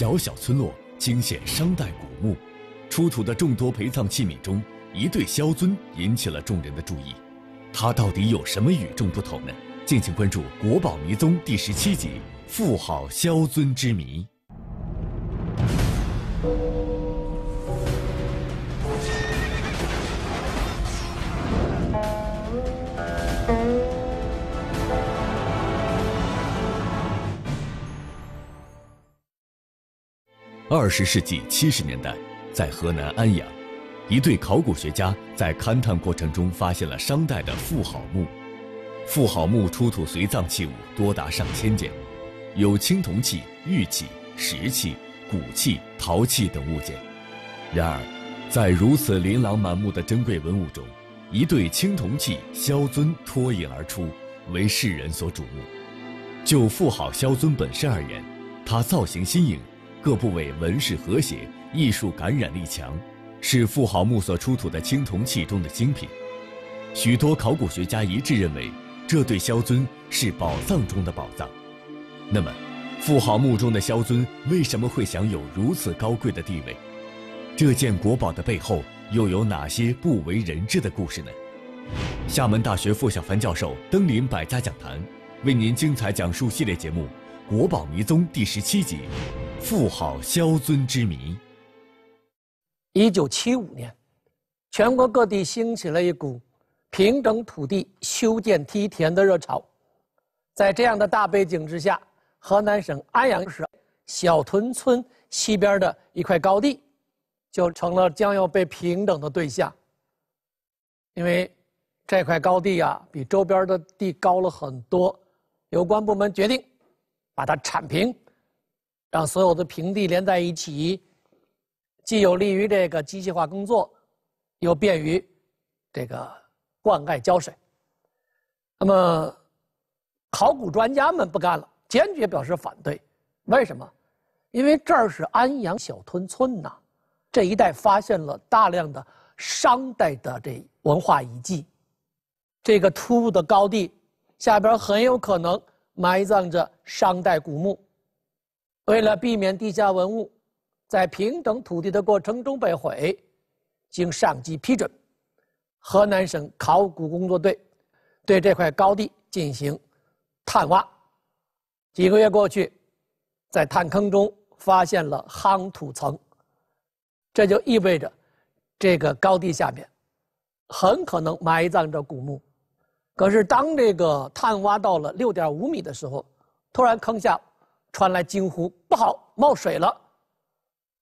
小小村落惊现商代古墓，出土的众多陪葬器皿中，一对鸮尊引起了众人的注意。它到底有什么与众不同呢？敬请关注《国宝迷踪》第十七集《富豪鸮尊之谜》。二十世纪七十年代，在河南安阳，一对考古学家在勘探过程中发现了商代的妇好墓。妇好墓出土随葬器物多达上千件，有青铜器、玉器、石器、骨器、陶器等物件。然而，在如此琳琅满目的珍贵文物中，一对青铜器萧尊脱颖而出，为世人所瞩目。就妇好萧尊本身而言，它造型新颖。各部位纹饰和谐，艺术感染力强，是富豪墓所出土的青铜器中的精品。许多考古学家一致认为，这对萧尊是宝藏中的宝藏。那么，富豪墓中的萧尊为什么会享有如此高贵的地位？这件国宝的背后又有哪些不为人知的故事呢？厦门大学傅小凡教授登临百家讲坛，为您精彩讲述系列节目《国宝迷踪》第十七集。富豪肖尊之谜。一九七五年，全国各地兴起了一股平整土地、修建梯田的热潮。在这样的大背景之下，河南省安阳市小屯村西边的一块高地，就成了将要被平整的对象。因为这块高地啊，比周边的地高了很多，有关部门决定把它铲平。让所有的平地连在一起，既有利于这个机械化工作，又便于这个灌溉浇水。那么，考古专家们不干了，坚决表示反对。为什么？因为这儿是安阳小屯村呐，这一带发现了大量的商代的这文化遗迹，这个突兀的高地下边很有可能埋葬着商代古墓。为了避免地下文物在平整土地的过程中被毁，经上级批准，河南省考古工作队对这块高地进行探挖。几个月过去，在探坑中发现了夯土层，这就意味着这个高地下面很可能埋葬着古墓。可是，当这个探挖到了六点五米的时候，突然坑下。传来惊呼：“不好，冒水了！”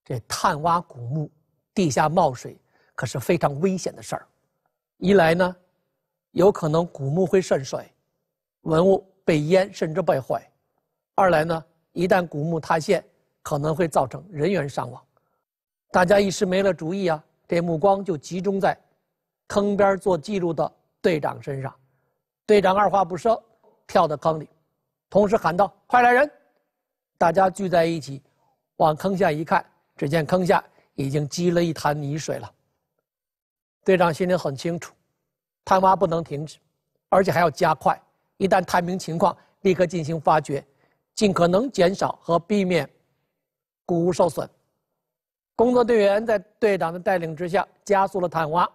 这探挖古墓，地下冒水，可是非常危险的事儿。一来呢，有可能古墓会渗水，文物被淹甚至被毁；二来呢，一旦古墓塌陷，可能会造成人员伤亡。大家一时没了主意啊，这目光就集中在坑边做记录的队长身上。队长二话不说，跳到坑里，同时喊道：“快来人！”大家聚在一起，往坑下一看，只见坑下已经积了一潭泥水了。队长心里很清楚，探挖不能停止，而且还要加快。一旦探明情况，立刻进行发掘，尽可能减少和避免古物受损。工作队员在队长的带领之下，加速了探挖。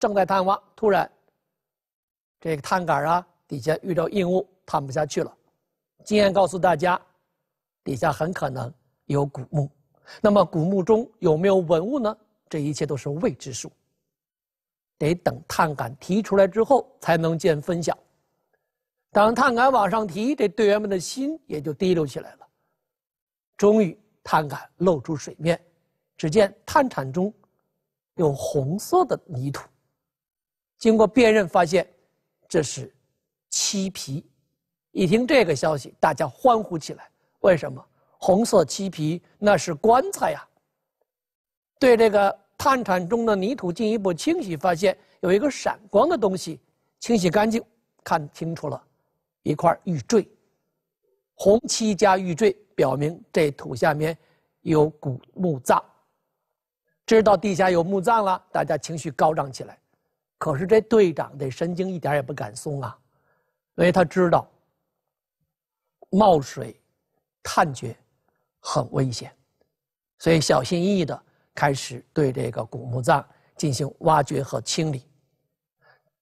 正在探挖，突然，这个探杆啊，底下遇到硬物，探不下去了。经验告诉大家。底下很可能有古墓，那么古墓中有没有文物呢？这一切都是未知数，得等探杆提出来之后才能见分晓。等探杆往上提，这队员们的心也就滴溜起来了。终于，探杆露出水面，只见探铲中有红色的泥土，经过辨认发现这是漆皮。一听这个消息，大家欢呼起来，为什么？红色漆皮，那是棺材呀。对这个探铲中的泥土进一步清洗，发现有一个闪光的东西，清洗干净，看清楚了，一块玉坠。红漆加玉坠，表明这土下面有古墓葬。知道地下有墓葬了，大家情绪高涨起来。可是这队长的神经一点也不敢松啊，因为他知道冒水探掘。很危险，所以小心翼翼的开始对这个古墓葬进行挖掘和清理。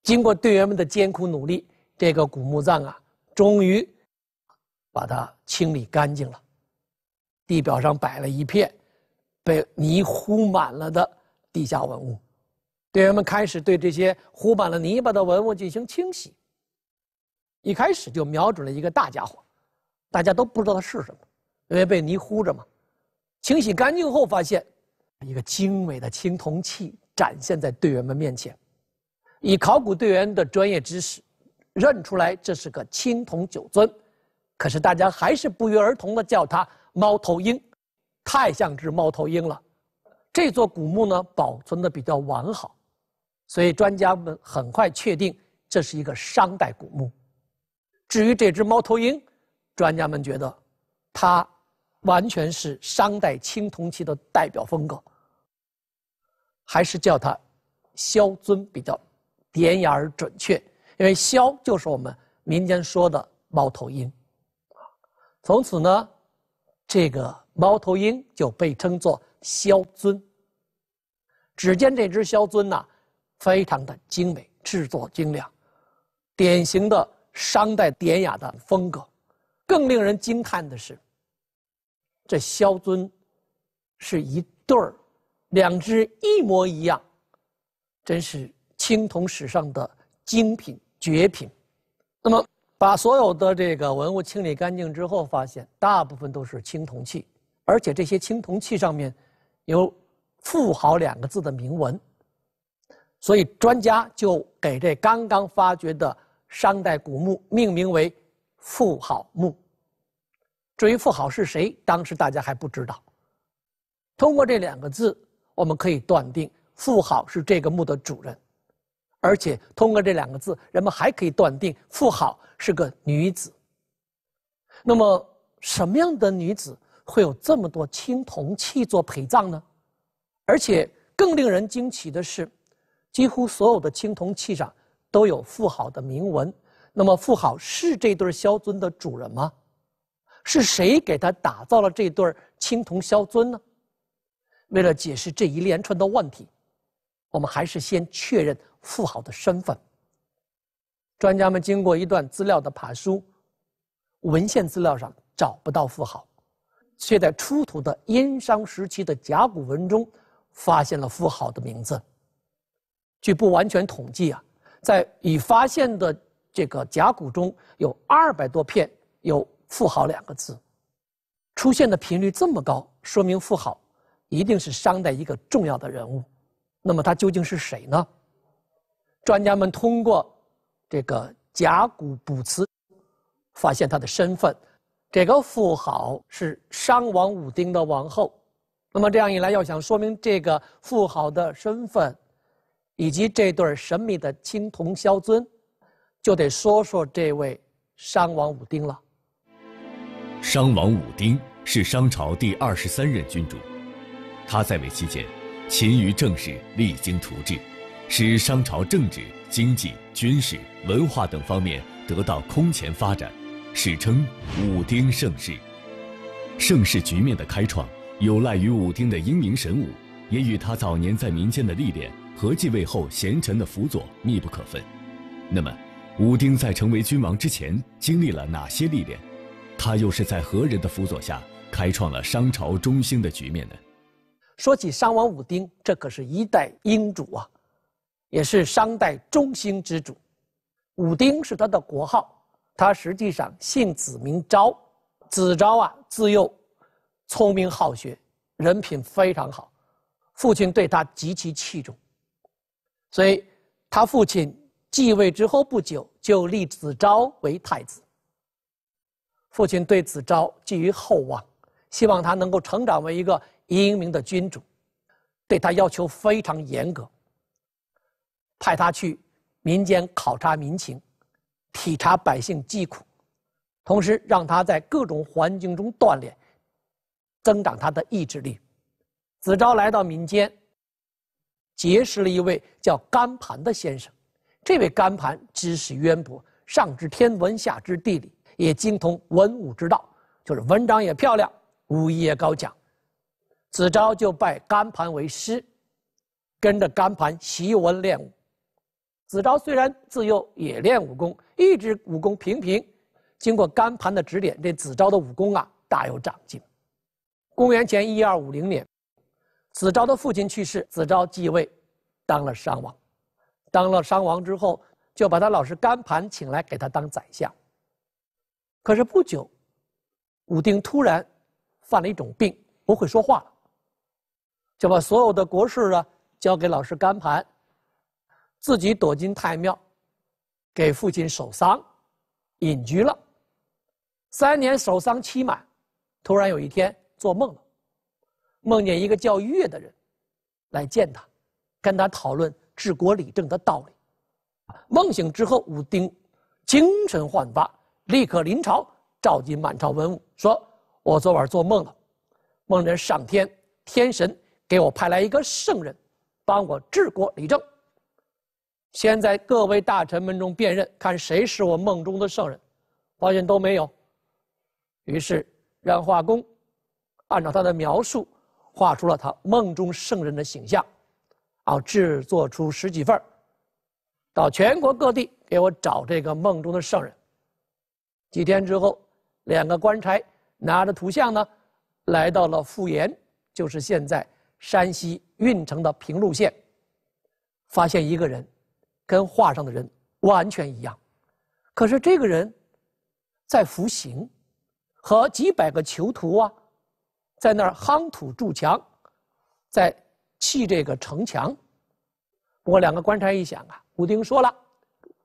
经过队员们的艰苦努力，这个古墓葬啊，终于把它清理干净了。地表上摆了一片被泥糊满了的地下文物，队员们开始对这些糊满了泥巴的文物进行清洗。一开始就瞄准了一个大家伙，大家都不知道是什么。因为被泥糊着嘛，清洗干净后发现，一个精美的青铜器展现在队员们面前。以考古队员的专业知识，认出来这是个青铜酒樽。可是大家还是不约而同的叫它“猫头鹰”，太像只猫头鹰了。这座古墓呢保存的比较完好，所以专家们很快确定这是一个商代古墓。至于这只猫头鹰，专家们觉得，它。完全是商代青铜器的代表风格，还是叫它鸮尊比较典雅而准确，因为鸮就是我们民间说的猫头鹰从此呢，这个猫头鹰就被称作鸮尊。只见这只鸮尊呢，非常的精美，制作精良，典型的商代典雅的风格。更令人惊叹的是。这萧尊是一对儿，两只一模一样，真是青铜史上的精品绝品。那么，把所有的这个文物清理干净之后，发现大部分都是青铜器，而且这些青铜器上面有“富好”两个字的铭文，所以专家就给这刚刚发掘的商代古墓命名为“富好墓”。至于妇好是谁，当时大家还不知道。通过这两个字，我们可以断定妇好是这个墓的主人，而且通过这两个字，人们还可以断定妇好是个女子。那么，什么样的女子会有这么多青铜器做陪葬呢？而且更令人惊奇的是，几乎所有的青铜器上都有妇好的铭文。那么，妇好是这对肖尊的主人吗？是谁给他打造了这对青铜肖尊呢？为了解释这一连串的问题，我们还是先确认富豪的身份。专家们经过一段资料的爬梳，文献资料上找不到富豪，却在出土的殷商时期的甲骨文中发现了富豪的名字。据不完全统计啊，在已发现的这个甲骨中有二百多片有。富好两个字出现的频率这么高，说明富好一定是商代一个重要的人物。那么他究竟是谁呢？专家们通过这个甲骨卜辞发现他的身份，这个富好是商王武丁的王后。那么这样一来，要想说明这个富好的身份以及这对神秘的青铜鸮尊，就得说说这位商王武丁了。商王武丁是商朝第二十三任君主，他在位期间，勤于政事，励精图治，使商朝政治、经济、军事、文化等方面得到空前发展，史称武丁盛世。盛世局面的开创，有赖于武丁的英明神武，也与他早年在民间的历练和继位后贤臣的辅佐密不可分。那么，武丁在成为君王之前经历了哪些历练？他又是在何人的辅佐下开创了商朝中兴的局面呢？说起商王武丁，这可是一代英主啊，也是商代中兴之主。武丁是他的国号，他实际上姓子名昭，子昭啊，自幼聪明好学，人品非常好，父亲对他极其器重，所以他父亲继位之后不久就立子昭为太子。父亲对子昭寄予厚望，希望他能够成长为一个英明的君主，对他要求非常严格。派他去民间考察民情，体察百姓疾苦，同时让他在各种环境中锻炼，增长他的意志力。子昭来到民间，结识了一位叫甘盘的先生，这位甘盘知识渊博，上知天文，下知地理。也精通文武之道，就是文章也漂亮，武艺也高强。子昭就拜甘盘为师，跟着甘盘习文练武。子昭虽然自幼也练武功，一直武功平平。经过甘盘的指点，这子昭的武功啊大有长进。公元前一二五零年，子昭的父亲去世，子昭继位，当了商王。当了商王之后，就把他老师甘盘请来给他当宰相。可是不久，武丁突然犯了一种病，不会说话了，就把所有的国事啊交给老师甘盘，自己躲进太庙，给父亲守丧，隐居了。三年守丧期满，突然有一天做梦了，梦见一个叫岳的人来见他，跟他讨论治国理政的道理。梦醒之后，武丁精神焕发。立刻临朝，召集满朝文武，说：“我昨晚做梦了，梦见上天天神给我派来一个圣人，帮我治国理政。先在各位大臣们中辨认，看谁是我梦中的圣人，发现都没有。于是让画工按照他的描述，画出了他梦中圣人的形象，啊，制作出十几份到全国各地给我找这个梦中的圣人。”几天之后，两个官差拿着图像呢，来到了富延，就是现在山西运城的平陆县，发现一个人，跟画上的人完全一样，可是这个人，在服刑，和几百个囚徒啊，在那儿夯土筑墙，在砌这个城墙。不过两个官差一想啊，武丁说了。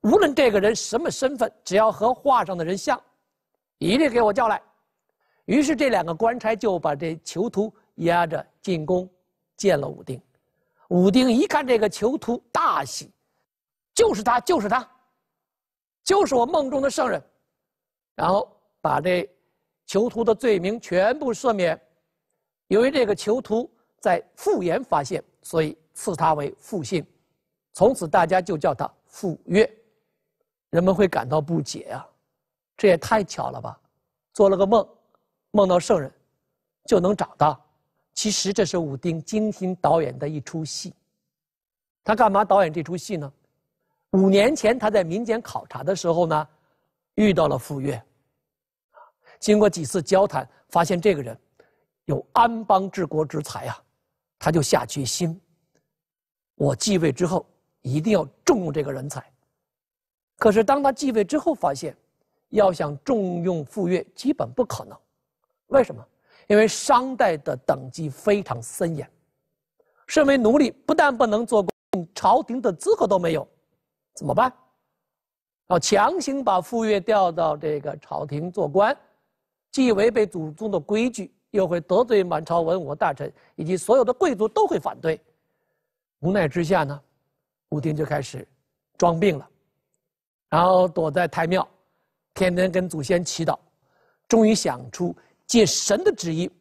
无论这个人什么身份，只要和画上的人像，一律给我叫来。于是这两个官差就把这囚徒押着进宫，见了武丁。武丁一看这个囚徒，大喜，就是他，就是他，就是我梦中的圣人。然后把这囚徒的罪名全部赦免，由于这个囚徒在复言发现，所以赐他为复姓，从此大家就叫他复约。人们会感到不解啊，这也太巧了吧！做了个梦，梦到圣人，就能长大。其实这是武丁精心导演的一出戏。他干嘛导演这出戏呢？五年前他在民间考察的时候呢，遇到了傅说，经过几次交谈，发现这个人有安邦治国之才啊，他就下决心，我继位之后一定要重用这个人才。可是，当他继位之后，发现要想重用傅说，基本不可能。为什么？因为商代的等级非常森严，身为奴隶，不但不能做官，朝廷的资格都没有。怎么办？要强行把傅说调到这个朝廷做官，既违背祖宗的规矩，又会得罪满朝文武大臣以及所有的贵族，都会反对。无奈之下呢，武丁就开始装病了。然后躲在太庙，天天跟祖先祈祷，终于想出借神的旨意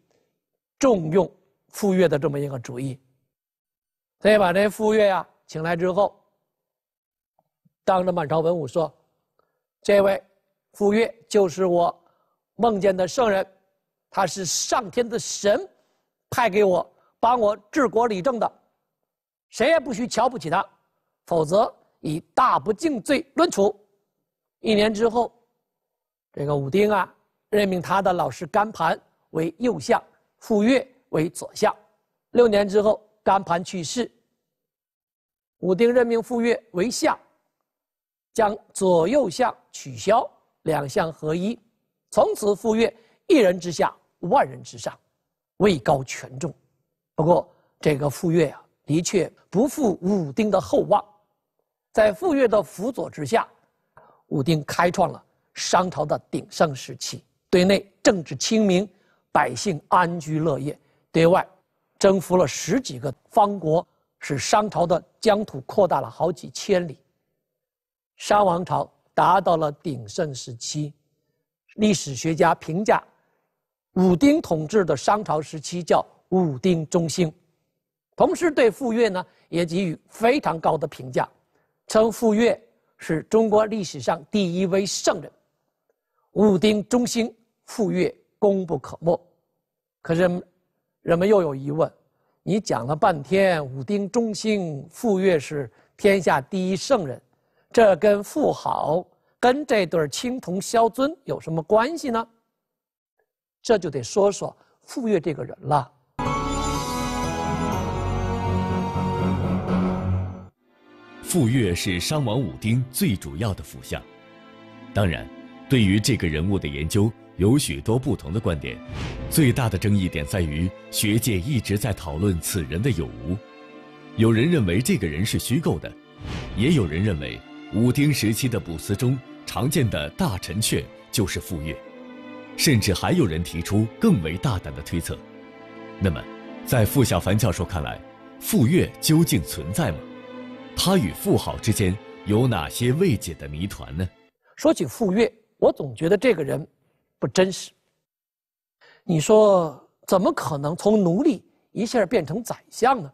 重用傅悦的这么一个主意。以把这傅悦呀请来之后，当着满朝文武说：“这位傅悦就是我梦见的圣人，他是上天的神派给我帮我治国理政的，谁也不许瞧不起他，否则以大不敬罪论处。”一年之后，这个武丁啊，任命他的老师甘盘为右相，傅说为左相。六年之后，甘盘去世。武丁任命傅说为相，将左右相取消，两相合一，从此傅说一人之下，万人之上，位高权重。不过，这个傅说啊，的确不负武丁的厚望，在傅说的辅佐之下。武丁开创了商朝的鼎盛时期，对内政治清明，百姓安居乐业；对外征服了十几个方国，使商朝的疆土扩大了好几千里。商王朝达到了鼎盛时期，历史学家评价武丁统治的商朝时期叫“武丁中兴”，同时对傅说呢也给予非常高的评价，称傅说。是中国历史上第一位圣人，武丁中兴，傅说功不可没。可是，人们又有疑问：你讲了半天武丁中兴、傅说是天下第一圣人，这跟富好、跟这对青铜肖尊有什么关系呢？这就得说说傅说这个人了。傅说，是商王武丁最主要的辅相。当然，对于这个人物的研究有许多不同的观点。最大的争议点在于，学界一直在讨论此人的有无。有人认为这个人是虚构的，也有人认为武丁时期的卜辞中常见的大臣雀就是傅说。甚至还有人提出更为大胆的推测。那么，在傅小凡教授看来，傅说究竟存在吗？他与富豪之间有哪些未解的谜团呢？说起傅说，我总觉得这个人不真实。你说，怎么可能从奴隶一下变成宰相呢？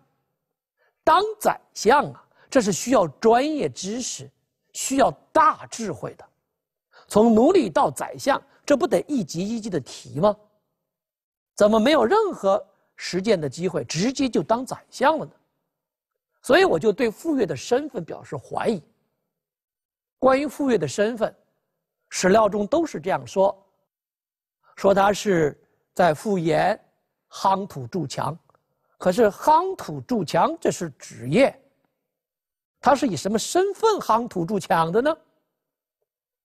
当宰相啊，这是需要专业知识，需要大智慧的。从奴隶到宰相，这不得一级一级的提吗？怎么没有任何实践的机会，直接就当宰相了呢？所以我就对傅说的身份表示怀疑。关于傅说的身份，史料中都是这样说：说他是在傅岩夯土筑墙。可是夯土筑墙这是职业，他是以什么身份夯土筑墙的呢？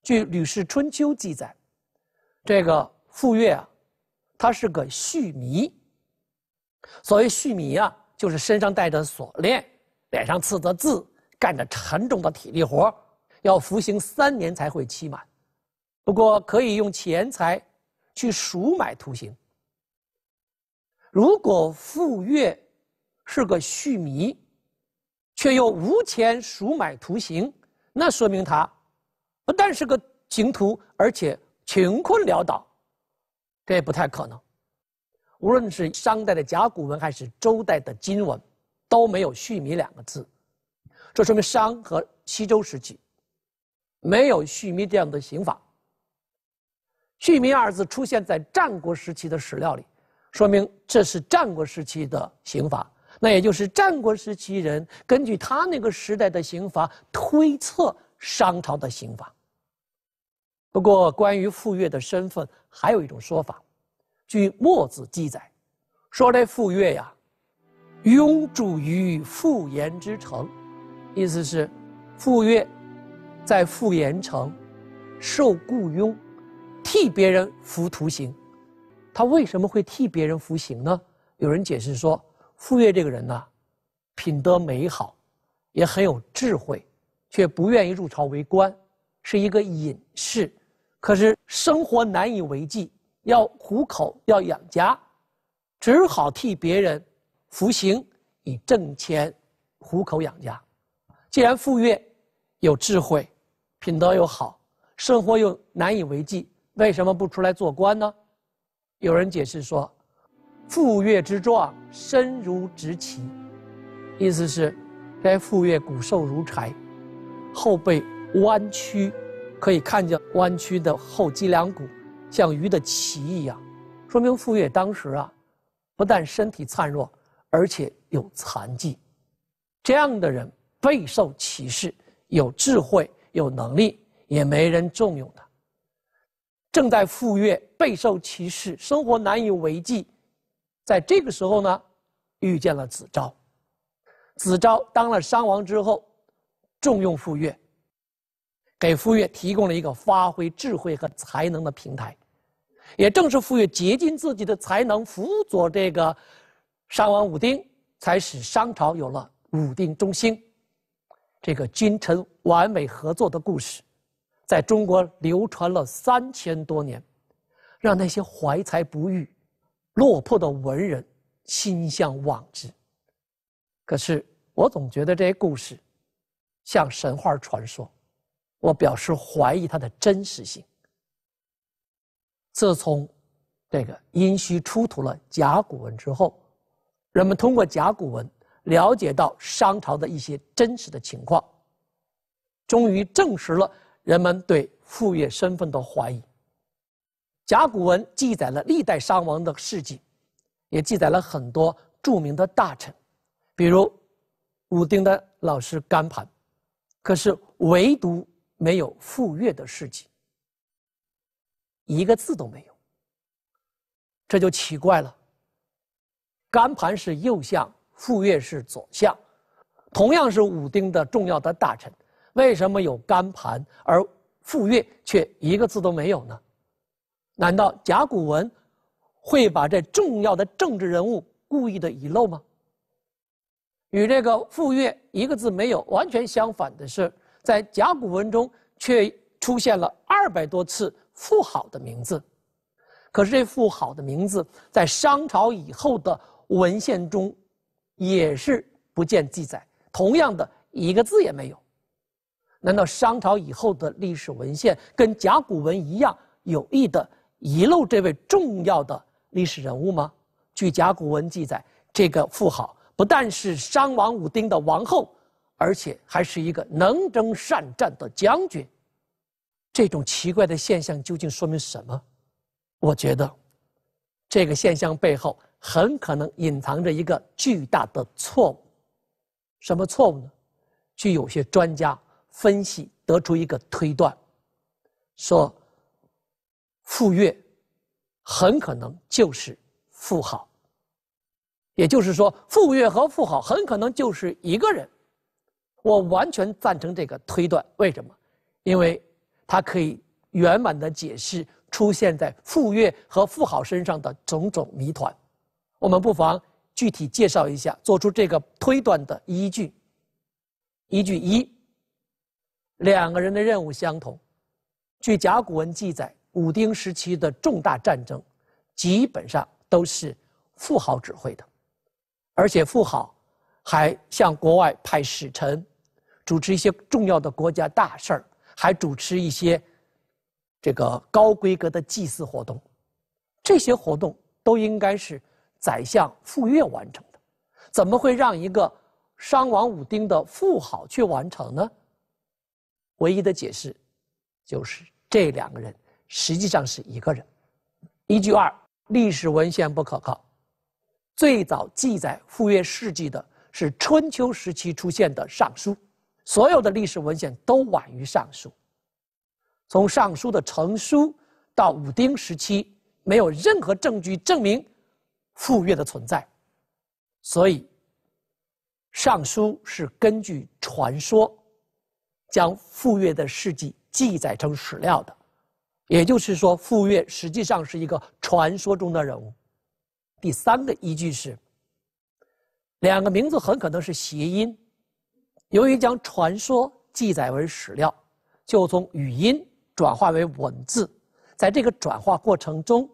据《吕氏春秋》记载，这个傅说啊，他是个胥迷。所谓胥迷啊，就是身上带着锁链。脸上刺的字，干着沉重的体力活要服刑三年才会期满，不过可以用钱财去赎买徒刑。如果傅说是个胥迷，却又无钱赎买徒刑，那说明他不但是个刑徒，而且穷困潦倒，这也不太可能。无论是商代的甲骨文，还是周代的金文。都没有“续靡”两个字，这说明商和西周时期没有“续靡”这样的刑法。“续靡”二字出现在战国时期的史料里，说明这是战国时期的刑法。那也就是战国时期人根据他那个时代的刑法推测商朝的刑法。不过，关于傅说的身份，还有一种说法，据《墨子》记载，说这傅说呀。佣住于傅岩之城，意思是傅说在傅岩城受雇佣，替别人服徒刑。他为什么会替别人服刑呢？有人解释说，傅说这个人呢，品德美好，也很有智慧，却不愿意入朝为官，是一个隐士。可是生活难以为继，要糊口要养家，只好替别人。服刑以挣钱，糊口养家。既然傅越有智慧、品德又好，生活又难以为继，为什么不出来做官呢？有人解释说：“傅越之状，身如直旗。”意思是，该傅越骨瘦如柴，后背弯曲，可以看见弯曲的后脊梁骨，像鱼的鳍一样，说明傅越当时啊，不但身体孱弱。而且有残疾，这样的人备受歧视。有智慧、有能力，也没人重用他。正在赴说备受歧视，生活难以为继，在这个时候呢，遇见了子昭。子昭当了商王之后，重用傅说，给傅说提供了一个发挥智慧和才能的平台。也正是傅说竭尽自己的才能辅佐这个。商王武丁才使商朝有了武丁中兴，这个君臣完美合作的故事，在中国流传了三千多年，让那些怀才不遇、落魄的文人心向往之。可是，我总觉得这些故事像神话传说，我表示怀疑它的真实性。自从这个殷墟出土了甲骨文之后。人们通过甲骨文了解到商朝的一些真实的情况，终于证实了人们对傅悦身份的怀疑。甲骨文记载了历代商王的事迹，也记载了很多著名的大臣，比如武丁的老师甘盘，可是唯独没有傅悦的事迹，一个字都没有，这就奇怪了。甘盘是右相，傅说是左相，同样是武丁的重要的大臣，为什么有甘盘而傅说却一个字都没有呢？难道甲骨文会把这重要的政治人物故意的遗漏吗？与这个傅说一个字没有完全相反的是，在甲骨文中却出现了二百多次傅好的名字，可是这傅好的名字在商朝以后的。文献中也是不见记载，同样的一个字也没有。难道商朝以后的历史文献跟甲骨文一样有意的遗漏这位重要的历史人物吗？据甲骨文记载，这个妇好不但是商王武丁的王后，而且还是一个能征善战的将军。这种奇怪的现象究竟说明什么？我觉得，这个现象背后。很可能隐藏着一个巨大的错误，什么错误呢？据有些专家分析得出一个推断，说傅越很可能就是傅好，也就是说，傅悦和傅好很可能就是一个人。我完全赞成这个推断。为什么？因为它可以圆满的解释出现在傅悦和傅好身上的种种谜团。我们不妨具体介绍一下做出这个推断的依据。依据一，两个人的任务相同。据甲骨文记载，武丁时期的重大战争，基本上都是富豪指挥的，而且富豪还向国外派使臣，主持一些重要的国家大事儿，还主持一些这个高规格的祭祀活动。这些活动都应该是。宰相傅说完成的，怎么会让一个商王武丁的富豪去完成呢？唯一的解释，就是这两个人实际上是一个人。依据二，历史文献不可靠。最早记载傅说事迹的是春秋时期出现的《尚书》，所有的历史文献都晚于《尚书》。从《尚书》的成书到武丁时期，没有任何证据证明。傅说的存在，所以《尚书》是根据传说将傅说的事迹记载成史料的，也就是说，傅说实际上是一个传说中的人物。第三个依据是，两个名字很可能是谐音，由于将传说记载为史料，就从语音转化为文字，在这个转化过程中，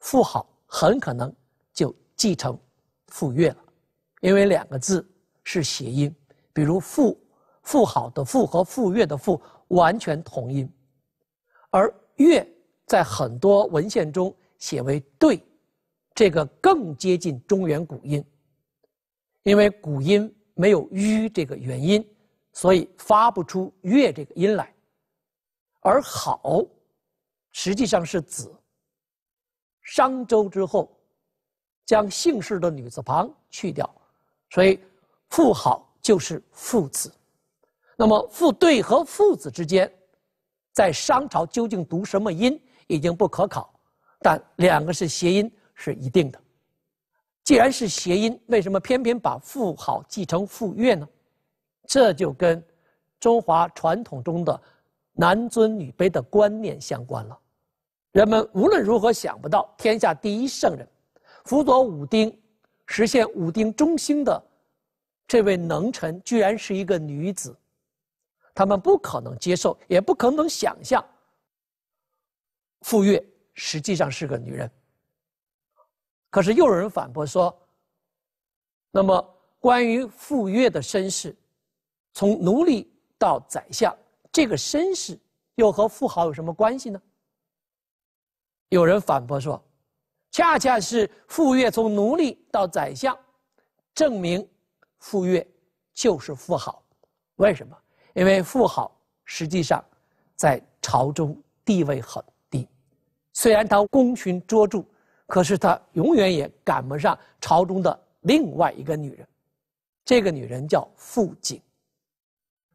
傅好很可能。继承，傅悦了，因为两个字是谐音，比如“富”富好”的“富”和“傅悦”的“富”完全同音，而“乐在很多文献中写为“对”，这个更接近中原古音，因为古音没有吁”这个元音，所以发不出“月这个音来，而“好”实际上是“子”。商周之后。将姓氏的女字旁去掉，所以妇好就是父子。那么父对和父子之间，在商朝究竟读什么音已经不可考，但两个是谐音是一定的。既然是谐音，为什么偏偏把妇好记成妇岳呢？这就跟中华传统中的男尊女卑的观念相关了。人们无论如何想不到，天下第一圣人。辅佐武丁实现武丁中兴的这位能臣，居然是一个女子，他们不可能接受，也不可能想象，傅说实际上是个女人。可是又有人反驳说：，那么关于傅说的身世，从奴隶到宰相，这个身世又和富豪有什么关系呢？有人反驳说。恰恰是傅说从奴隶到宰相，证明傅说就是富豪。为什么？因为富豪实际上在朝中地位很低，虽然他功勋卓著，可是他永远也赶不上朝中的另外一个女人。这个女人叫傅景，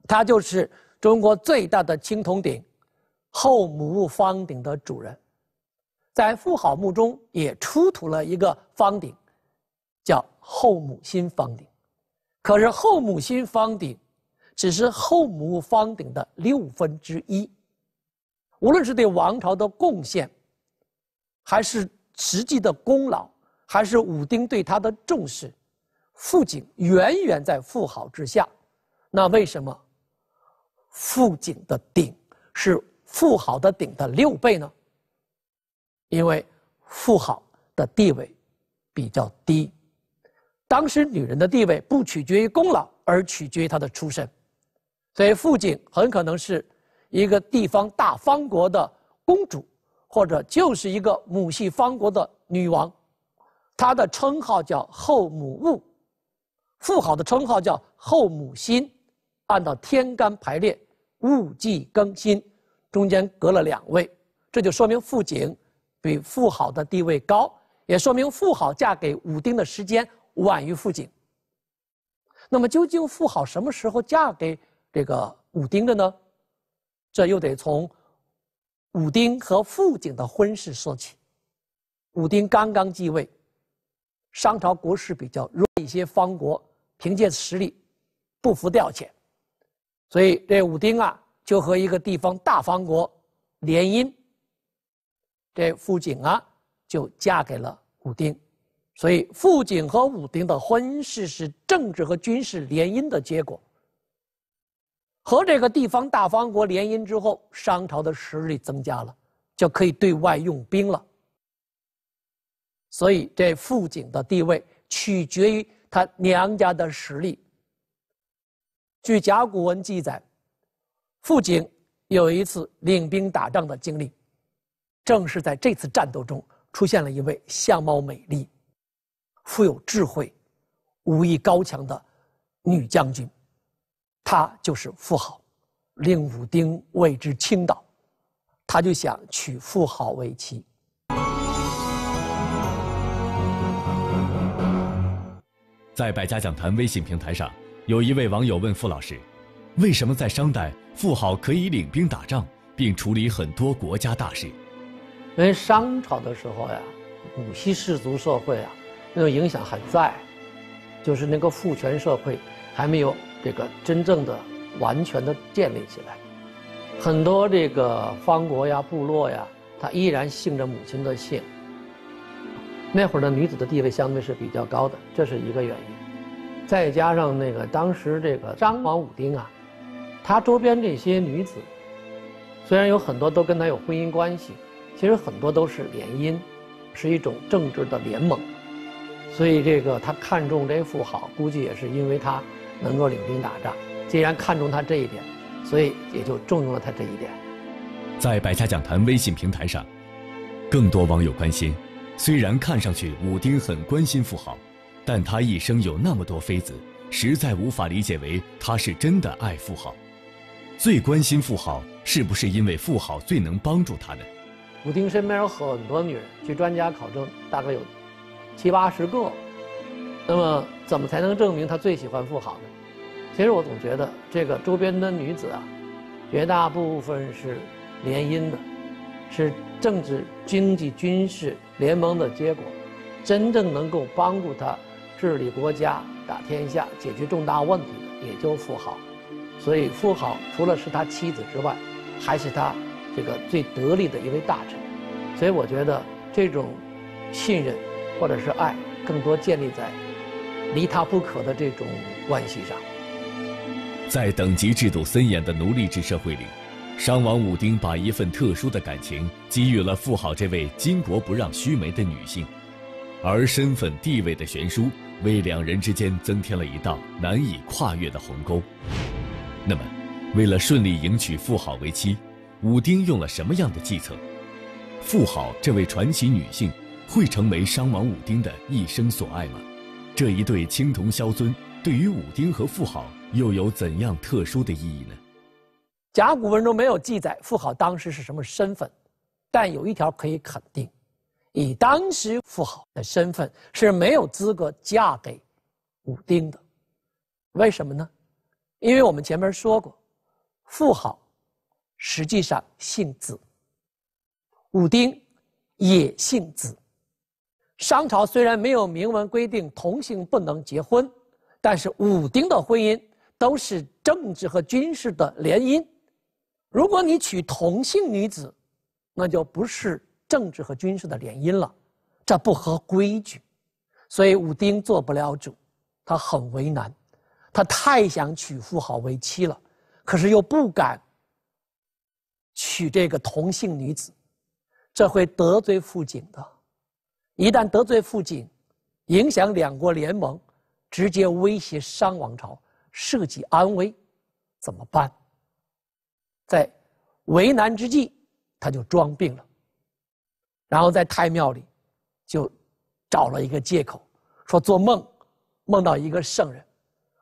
她就是中国最大的青铜鼎——后母方鼎的主人。在妇好墓中也出土了一个方鼎，叫后母辛方鼎，可是后母辛方鼎只是后母方鼎的六分之一。无论是对王朝的贡献，还是实际的功劳，还是武丁对他的重视，傅景远远在妇好之下。那为什么傅景的鼎是妇好的鼎的六倍呢？因为妇好的地位比较低，当时女人的地位不取决于功劳，而取决于她的出身，所以妇景很可能是一个地方大方国的公主，或者就是一个母系方国的女王，她的称号叫后母戊，妇好的称号叫后母辛，按照天干排列，戊己庚辛，中间隔了两位，这就说明妇景。比妇好的地位高，也说明妇好嫁给武丁的时间晚于傅景。那么，究竟妇好什么时候嫁给这个武丁的呢？这又得从武丁和傅景的婚事说起。武丁刚刚继位，商朝国势比较弱，一些方国凭借实力不服调遣，所以这武丁啊，就和一个地方大方国联姻。这傅景啊，就嫁给了武丁，所以傅景和武丁的婚事是政治和军事联姻的结果。和这个地方大方国联姻之后，商朝的实力增加了，就可以对外用兵了。所以这傅景的地位取决于她娘家的实力。据甲骨文记载，傅景有一次领兵打仗的经历。正是在这次战斗中，出现了一位相貌美丽、富有智慧、武艺高强的女将军，她就是妇好，令武丁为之倾倒，他就想娶妇好为妻。在百家讲坛微信平台上，有一位网友问傅老师：“为什么在商代，妇好可以领兵打仗，并处理很多国家大事？”因为商朝的时候呀，母系氏族社会啊，那种影响还在，就是那个父权社会还没有这个真正的、完全的建立起来。很多这个方国呀、部落呀，他依然姓着母亲的姓。那会儿的女子的地位相对是比较高的，这是一个原因。再加上那个当时这个商王武丁啊，他周边这些女子，虽然有很多都跟他有婚姻关系。其实很多都是联姻，是一种政治的联盟。所以这个他看中这富豪，估计也是因为他能够领兵打仗。既然看中他这一点，所以也就重用了他这一点。在百家讲坛微信平台上，更多网友关心：虽然看上去武丁很关心富豪，但他一生有那么多妃子，实在无法理解为他是真的爱富豪。最关心富豪，是不是因为富豪最能帮助他呢？武丁身边有很多女人，据专家考证，大概有七八十个。那么，怎么才能证明他最喜欢富豪呢？其实我总觉得，这个周边的女子啊，绝大部分是联姻的，是政治、经济、军事联盟的结果。真正能够帮助他治理国家、打天下、解决重大问题的，也就富豪。所以，富豪除了是他妻子之外，还是他。这个最得力的一位大臣，所以我觉得这种信任或者是爱，更多建立在离他不可的这种关系上。在等级制度森严的奴隶制社会里，商王武丁把一份特殊的感情给予了妇好这位巾帼不让须眉的女性，而身份地位的悬殊为两人之间增添了一道难以跨越的鸿沟。那么，为了顺利迎娶妇好为妻。武丁用了什么样的计策？妇好这位传奇女性会成为商王武丁的一生所爱吗？这一对青铜鸮尊对于武丁和妇好又有怎样特殊的意义呢？甲骨文中没有记载妇好当时是什么身份，但有一条可以肯定：以当时妇好的身份是没有资格嫁给武丁的。为什么呢？因为我们前面说过，妇好。实际上姓子，武丁也姓子。商朝虽然没有明文规定同姓不能结婚，但是武丁的婚姻都是政治和军事的联姻。如果你娶同姓女子，那就不是政治和军事的联姻了，这不合规矩。所以武丁做不了主，他很为难。他太想娶妇好为妻了，可是又不敢。娶这个同姓女子，这会得罪父景的。一旦得罪父景，影响两国联盟，直接威胁商王朝社稷安危，怎么办？在为难之际，他就装病了，然后在太庙里，就找了一个借口，说做梦，梦到一个圣人，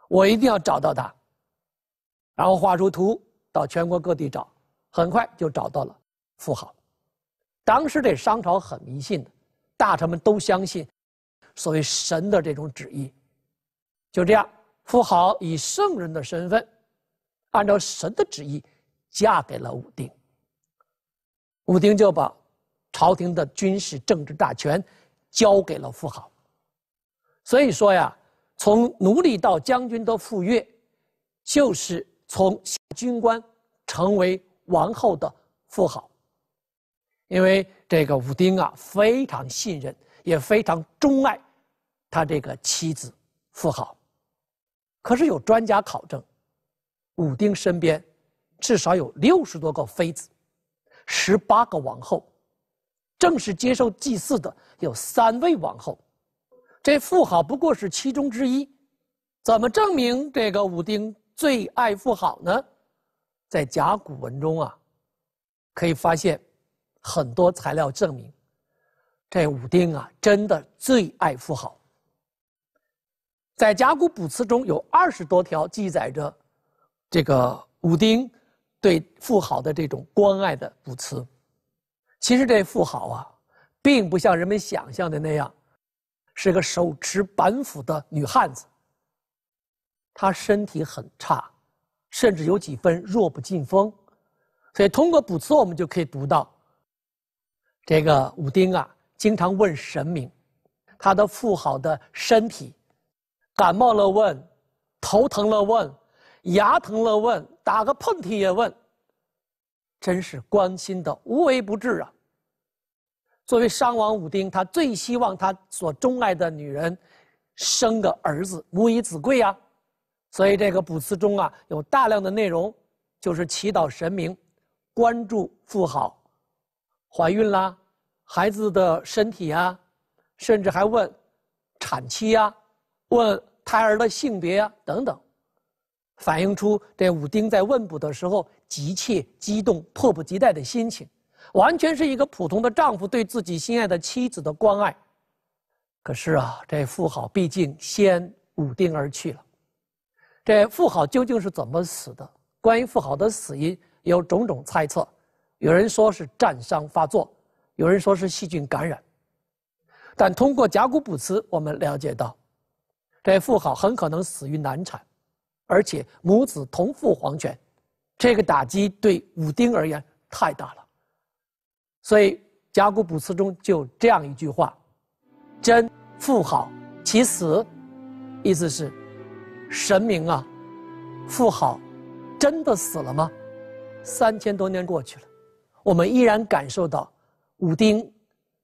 我一定要找到他，然后画出图，到全国各地找。很快就找到了富豪。当时这商朝很迷信的，大臣们都相信所谓神的这种旨意。就这样，富豪以圣人的身份，按照神的旨意，嫁给了武丁。武丁就把朝廷的军事政治大权交给了富豪。所以说呀，从奴隶到将军的赴约，就是从军官成为。王后的妇好，因为这个武丁啊，非常信任，也非常钟爱他这个妻子妇好。可是有专家考证，武丁身边至少有六十多个妃子，十八个王后，正式接受祭祀的有三位王后，这妇好不过是其中之一。怎么证明这个武丁最爱妇好呢？在甲骨文中啊，可以发现很多材料证明，这武丁啊真的最爱妇好。在甲骨卜辞中有二十多条记载着这个武丁对妇好的这种关爱的卜辞。其实这妇好啊，并不像人们想象的那样，是个手持板斧的女汉子。她身体很差。甚至有几分弱不禁风，所以通过补辞，我们就可以读到，这个武丁啊，经常问神明，他的富好的身体，感冒了问，头疼了问，牙疼了问，打个喷嚏也问，真是关心的无微不至啊。作为商王武丁，他最希望他所钟爱的女人生个儿子，母以子贵啊。所以这个卜辞中啊，有大量的内容，就是祈祷神明，关注妇好，怀孕啦、孩子的身体啊，甚至还问产期啊、问胎儿的性别啊等等，反映出这武丁在问卜的时候急切、激动、迫不及待的心情，完全是一个普通的丈夫对自己心爱的妻子的关爱。可是啊，这妇好毕竟先武丁而去了。这富豪究竟是怎么死的？关于富豪的死因有种种猜测，有人说是战伤发作，有人说是细菌感染。但通过甲骨卜辞，我们了解到，这富豪很可能死于难产，而且母子同赴黄泉，这个打击对武丁而言太大了。所以甲骨卜辞中就这样一句话：“真富豪其死”，意思是。神明啊，富好真的死了吗？三千多年过去了，我们依然感受到武丁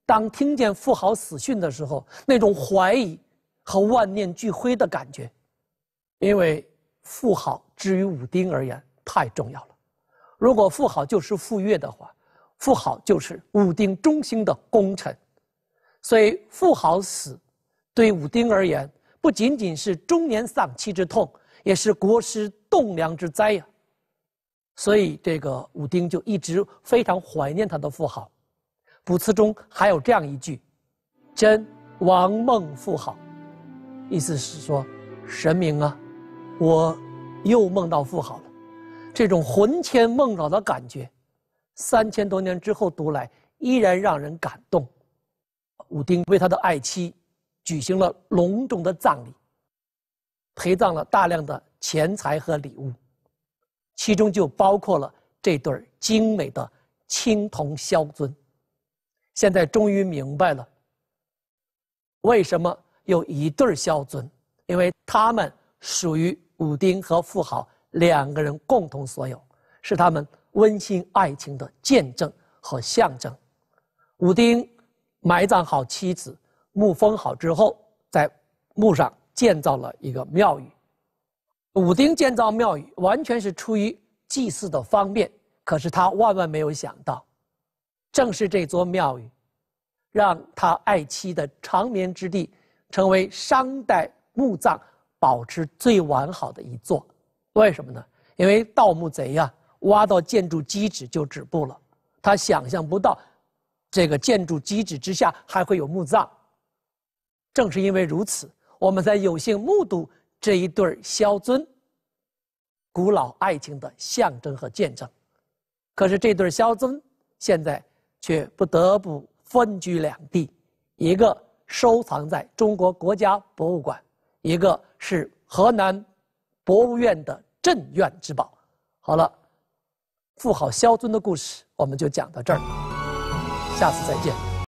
当听见富好死讯的时候那种怀疑和万念俱灰的感觉。因为富好至于武丁而言太重要了。如果富好就是傅说的话，富好就是武丁忠心的功臣，所以富好死对武丁而言。不仅仅是中年丧妻之痛，也是国师栋梁之灾呀。所以这个武丁就一直非常怀念他的父豪，卜辞中还有这样一句：“真王孟父豪”，意思是说，神明啊，我又梦到父豪了。这种魂牵梦绕的感觉，三千多年之后读来依然让人感动。武丁为他的爱妻。举行了隆重的葬礼，陪葬了大量的钱财和礼物，其中就包括了这对儿精美的青铜肖尊。现在终于明白了，为什么有一对儿肖尊，因为他们属于武丁和富豪两个人共同所有，是他们温馨爱情的见证和象征。武丁埋葬好妻子。墓封好之后，在墓上建造了一个庙宇。武丁建造庙宇完全是出于祭祀的方便。可是他万万没有想到，正是这座庙宇，让他爱妻的长眠之地，成为商代墓葬保持最完好的一座。为什么呢？因为盗墓贼呀，挖到建筑基址就止步了。他想象不到，这个建筑基址之下还会有墓葬。正是因为如此，我们才有幸目睹这一对儿肖尊，古老爱情的象征和见证。可是这对肖尊现在却不得不分居两地，一个收藏在中国国家博物馆，一个是河南博物院的镇院之宝。好了，富豪肖尊的故事我们就讲到这儿，下次再见。